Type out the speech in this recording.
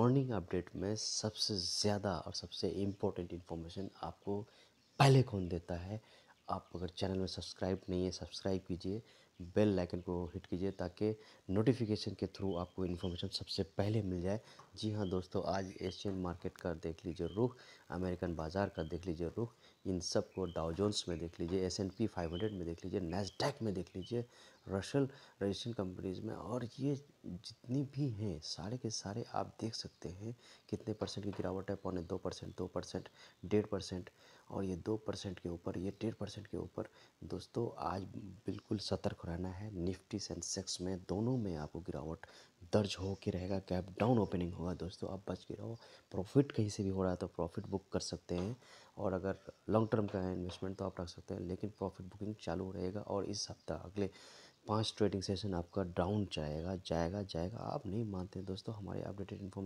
morning update में सबसे ज़्यादा और सबसे इम्पोर्टेंट इन्फॉर्मेशन आपको पहले कौन देता है आप अगर चैनल में सब्सक्राइब नहीं है सब्सक्राइब कीजिए बेल आइकन को हिट कीजिए ताकि नोटिफिकेशन के थ्रू आपको इन्फॉर्मेशन सबसे पहले मिल जाए जी हाँ दोस्तों आज एशियन मार्केट का देख लीजिए रुख अमेरिकन बाज़ार का देख लीजिए रुख इन सब को डाउजोन्स में देख लीजिए S and P five hundred में देख लीजिए नेसडेक में देख लीजिए रशल रजिस्ट्रेशन कंपनीज़ में और ये जितनी भी हैं सारे के सारे आप देख सकते हैं कितने परसेंट की गिरावट है पौने दो परसेंट दो परसेंट डेढ़ परसेंट और ये दो परसेंट के ऊपर ये डेढ़ परसेंट के ऊपर दोस्तों आज बिल्कुल सतर्क रहना है निफ्टी सेंसेक्स में दोनों में आपको गिरावट दर्ज हो के रहेगा गैप डाउन ओपनिंग होगा दोस्तों आप बच के रहो प्रॉफिट कहीं से भी हो रहा है तो प्रॉफिट बुक कर सकते हैं और अगर लॉन्ग टर्म का है इन्वेस्टमेंट तो आप रख सकते हैं लेकिन प्रॉफिट बुकिंग चालू रहेगा और इस हफ्ता अगले पांच ट्रेडिंग सेशन आपका डाउन जाएगा जाएगा जाएगा आप नहीं मानते दोस्तों हमारे अपडेटेड इन्फॉर्मेशन